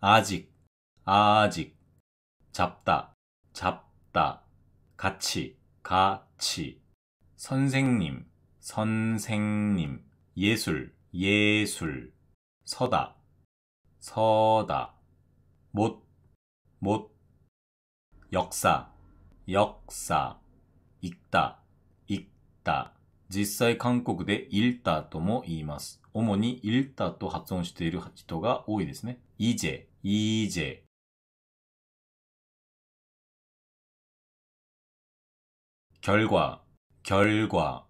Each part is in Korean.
아직, 아직, 잡다, 잡다, 같이, 같이, 선생님, 선생님, 예술, 예술, 서다, 서다, 못, 못, 역사, 역사, 읽다, 읽다.実際韓国で읽다とも言います。主に읽다と発音している人が多いですね。いじ 이제 결과 결과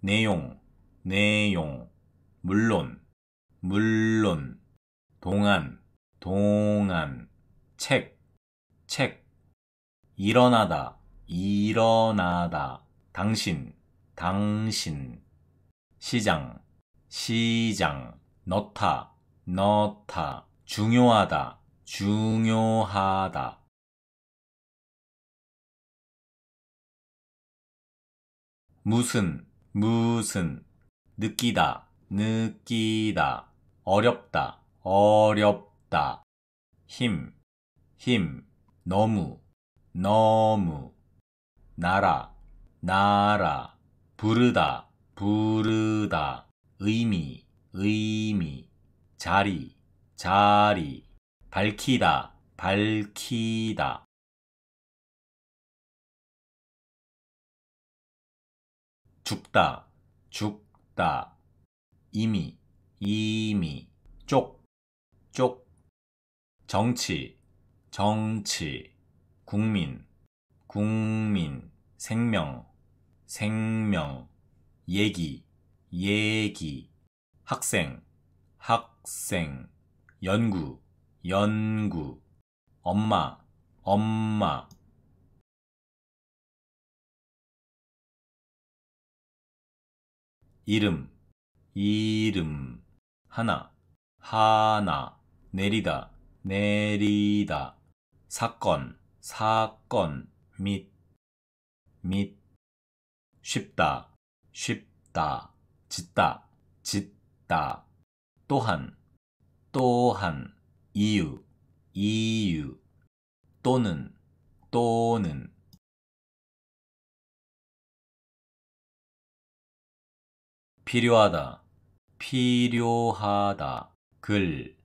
내용 내용 물론 물론 동안 동안 책책 책. 일어나다 일어나다 당신 당신 시장 시장 넣다 넣다 중요하다, 중요하다. 무슨, 무슨. 느끼다, 느끼다. 어렵다, 어렵다. 힘, 힘. 너무, 너무. 나라, 나라. 부르다, 부르다. 의미, 의미. 자리, 자리, 밝히다, 밝히다. 죽다, 죽다. 이미, 이미. 쪽, 쪽. 정치, 정치. 국민, 국민. 생명, 생명. 얘기, 얘기. 학생, 학생. 연구, 연구. 엄마, 엄마. 이름, 이름. 하나, 하나. 내리다, 내리다. 사건, 사건. 및, 및. 쉽다, 쉽다. 짓다, 짓다. 또한, 또한 이유 이유 또는 또는 필요하다 필요하다 글,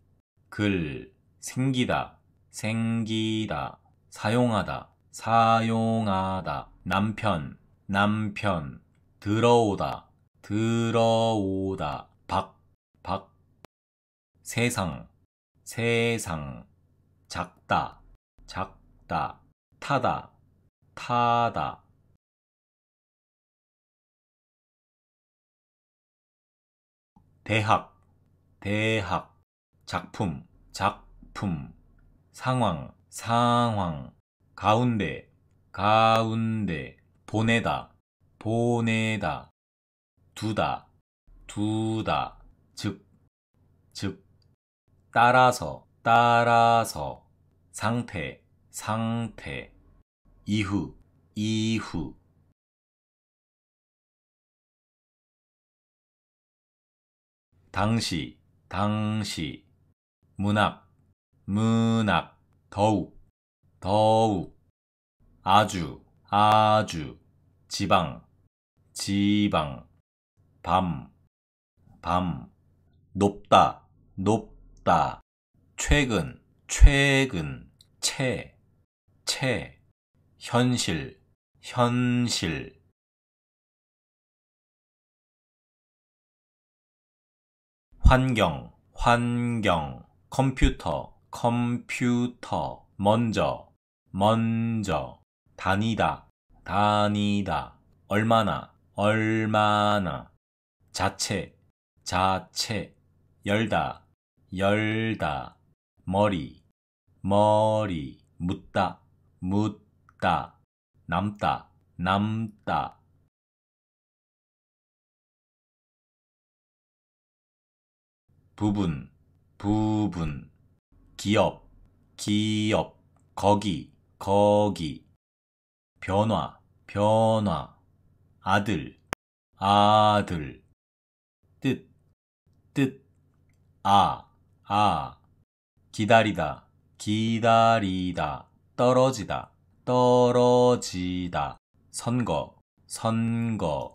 글, 생기다, 생기다, 사용하다, 사용하다, 남편, 남편, 들어오다, 들어오다, 박, 박, 세상, 세상, 작다, 작다, 타다, 타다. 대학, 대학, 작품, 작품, 상황, 상황, 가운데, 가운데, 보내다, 보내다, 두다, 두다, 즉, 즉, 따라서, 따라서, 상태, 상태, 이후, 이후. 당시, 당시, 문학, 문학, 더욱, 더욱, 아주, 아주, 지방, 지방, 밤, 밤, 높다, 높다. 없다. 최근, 최근, 채, 채, 현실, 현실. 환경, 환경, 컴퓨터, 컴퓨터, 먼저, 먼저, 다니다, 다니다, 얼마나, 얼마나, 자체, 자체, 열다, 열다 머리 머리 묻다 묻다 남다 남다 부분 부분 기업 기업 거기 거기 변화 변화 아들 아들 뜻뜻아 아, 기다리다, 기다리다, 떨어지다, 떨어지다, 선거, 선거.